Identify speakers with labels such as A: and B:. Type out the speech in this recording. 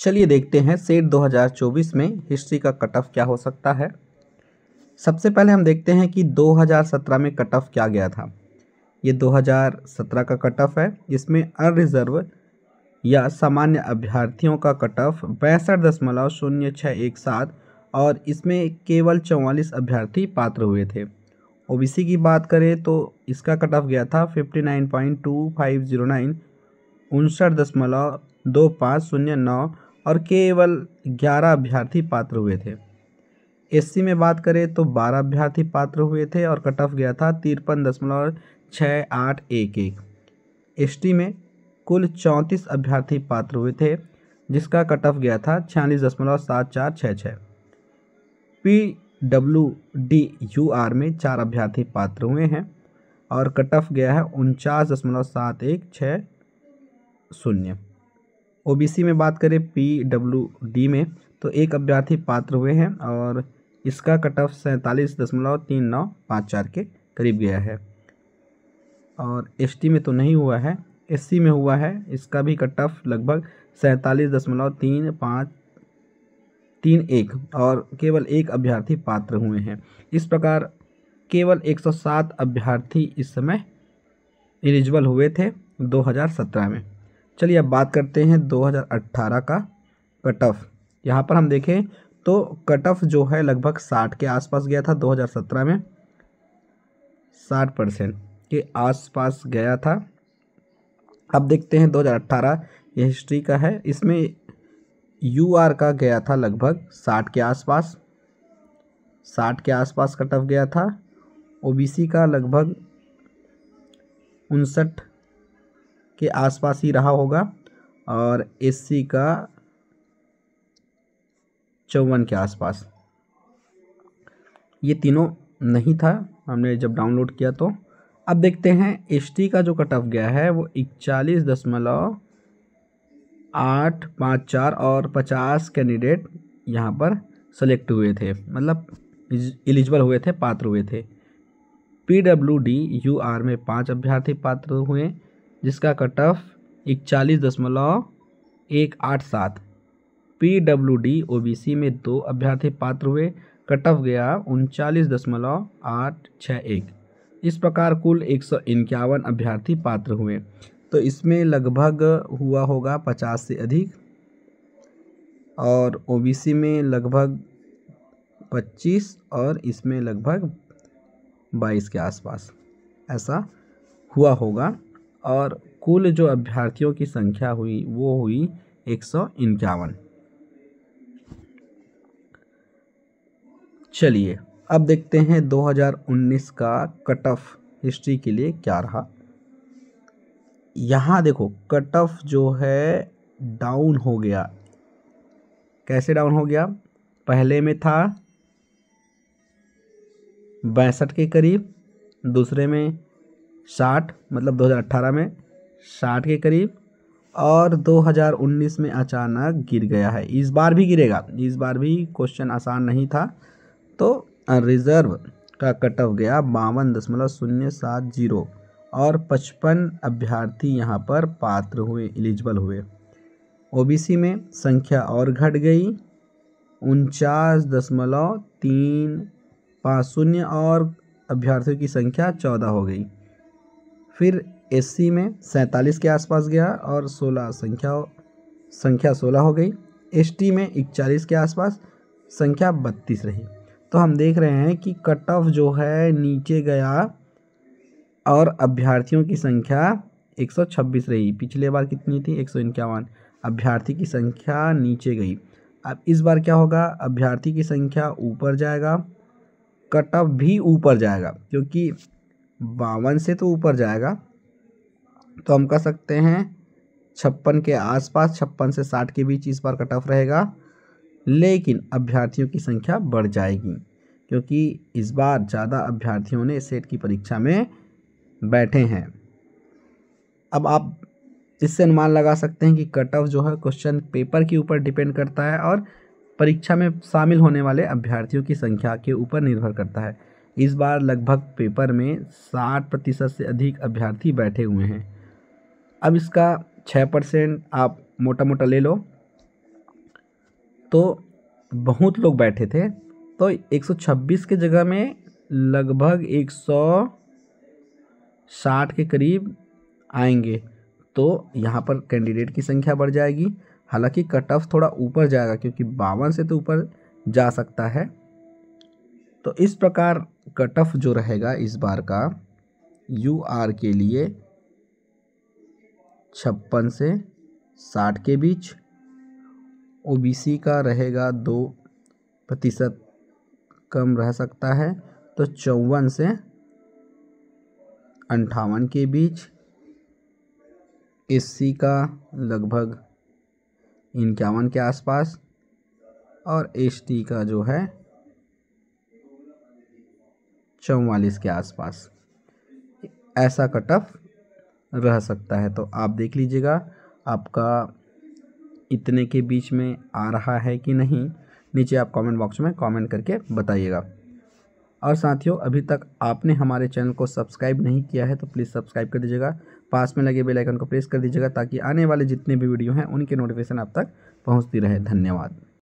A: चलिए देखते हैं सेट 2024 में हिस्ट्री का कट ऑफ क्या हो सकता है सबसे पहले हम देखते हैं कि 2017 में कट ऑफ क्या गया था ये 2017 का कट ऑफ है जिसमें अनरिजर्व या सामान्य अभ्यर्थियों का कट ऑफ पैंसठ दशमलव शून्य छः एक सात और इसमें केवल चौवालीस अभ्यर्थी पात्र हुए थे ओबीसी की बात करें तो इसका कट ऑफ गया था fifty nine point two five zero nine उनसठ दशमलव दो पाँच शून्य नौ और केवल ग्यारह अभ्यर्थी पात्र हुए थे एससी में बात करें तो बारह अभ्यर्थी पात्र हुए थे और कट ऑफ गया था तिरपन दशमलव छः आठ एक एक एस में कुल चौंतीस अभ्यर्थी पात्र हुए थे जिसका कट ऑफ गया था छियालीस दशमलव सात चार छः छः P W D U R में चार अभ्यर्थी पात्र हुए हैं और कट ऑफ गया है उनचास दशमलव सात एक छः शून्य ओबीसी में बात करें पीडब्ल्यूडी में तो एक अभ्यर्थी पात्र हुए हैं और इसका कट ऑफ सैंतालीस दशमलव तीन नौ पाँच चार के करीब गया है और एसटी में तो नहीं हुआ है एससी में हुआ है इसका भी कट ऑफ लगभग सैंतालीस दशमलव तीन पाँच तीन एक और केवल एक अभ्यर्थी पात्र हुए हैं इस प्रकार केवल एक सौ सात अभ्यर्थी इस समय एलिजिबल हुए थे सत्रह में चलिए अब बात करते हैं 2018 का कट ऑफ यहाँ पर हम देखें तो कट ऑफ जो है लगभग 60 के आसपास गया था 2017 में 60 परसेंट के आसपास गया था अब देखते हैं 2018 ये हिस्ट्री का है इसमें यू आर का गया था लगभग 60 के आसपास 60 के आसपास कट ऑफ गया था ओबीसी का लगभग उनसठ के आसपास ही रहा होगा और एससी का चौवन के आसपास ये तीनों नहीं था हमने जब डाउनलोड किया तो अब देखते हैं एस का जो कट ऑफ गया है वो इकचालीस दशमलव आठ पाँच चार और पचास कैंडिडेट यहाँ पर सेलेक्ट हुए थे मतलब एलिजिबल हुए थे पात्र हुए थे P W D U R में पाँच अभ्यर्थी पात्र हुए जिसका कट ऑफ इकचालीस दशमलव एक आठ सात P W D O B C में दो अभ्यर्थी पात्र हुए कट ऑफ गया उनचालीस दशमलव आठ छः एक इस प्रकार कुल एक सौ इक्यावन अभ्यर्थी पात्र हुए तो इसमें लगभग हुआ होगा पचास से अधिक और ओ बी सी में लगभग पच्चीस और इसमें लगभग बाईस के आसपास ऐसा हुआ होगा और कुल जो अभ्यर्थियों की संख्या हुई वो हुई एक सौ इक्यावन चलिए अब देखते हैं 2019 का कट ऑफ हिस्ट्री के लिए क्या रहा यहाँ देखो कट ऑफ जो है डाउन हो गया कैसे डाउन हो गया पहले में था बैसठ के करीब दूसरे में साठ मतलब 2018 में साठ के करीब और 2019 में अचानक गिर गया है इस बार भी गिरेगा इस बार भी क्वेश्चन आसान नहीं था तो रिज़र्व का कट ऑफ गया बावन दशमलव शून्य सात जीरो और पचपन अभ्यर्थी यहाँ पर पात्र हुए एलिजिबल हुए ओबीसी में संख्या और घट गई उनचास दशमलव तीन पाँच शून्य और अभ्यर्थियों की संख्या चौदह हो गई फिर एससी में सैंतालीस के आसपास गया और सोलह संख्या संख्या सोलह हो गई एसटी में इकचालीस के आसपास संख्या बत्तीस रही तो हम देख रहे हैं कि कट ऑफ जो है नीचे गया और अभ्यर्थियों की संख्या 126 रही पिछले बार कितनी थी एक अभ्यर्थी की संख्या नीचे गई अब इस बार क्या होगा अभ्यर्थी की संख्या ऊपर जाएगा कट ऑफ भी ऊपर जाएगा क्योंकि बावन से तो ऊपर जाएगा तो हम कह सकते हैं छप्पन के आसपास छप्पन से साठ के बीच इस बार कट ऑफ रहेगा लेकिन अभ्यर्थियों की संख्या बढ़ जाएगी क्योंकि इस बार ज़्यादा अभ्यर्थियों ने सेट की परीक्षा में बैठे हैं अब आप इससे अनुमान लगा सकते हैं कि कट ऑफ जो है क्वेश्चन पेपर के ऊपर डिपेंड करता है और परीक्षा में शामिल होने वाले अभ्यर्थियों की संख्या के ऊपर निर्भर करता है इस बार लगभग पेपर में साठ प्रतिशत से अधिक अभ्यर्थी बैठे हुए हैं अब इसका छः परसेंट आप मोटा मोटा ले लो तो बहुत लोग बैठे थे तो 126 के जगह में लगभग 160 के करीब आएंगे तो यहाँ पर कैंडिडेट की संख्या बढ़ जाएगी हालांकि कट ऑफ थोड़ा ऊपर जाएगा क्योंकि बावन से तो ऊपर जा सकता है तो इस प्रकार कट ऑफ जो रहेगा इस बार का यू आर के लिए छप्पन से साठ के बीच ओ बी सी का रहेगा दो प्रतिशत कम रह सकता है तो चौवन से अंठावन के बीच एस का लगभग इक्यावन के आसपास और एस का जो है चौवालीस के आसपास ऐसा कट ऑफ रह सकता है तो आप देख लीजिएगा आपका इतने के बीच में आ रहा है कि नहीं नीचे आप कमेंट बॉक्स में कमेंट करके बताइएगा और साथियों अभी तक आपने हमारे चैनल को सब्सक्राइब नहीं किया है तो प्लीज़ सब्सक्राइब कर दीजिएगा पास में लगे बेल आइकन को प्रेस कर दीजिएगा ताकि आने वाले जितने भी वीडियो हैं उनके नोटिफिकेशन आप तक पहुंचती रहे धन्यवाद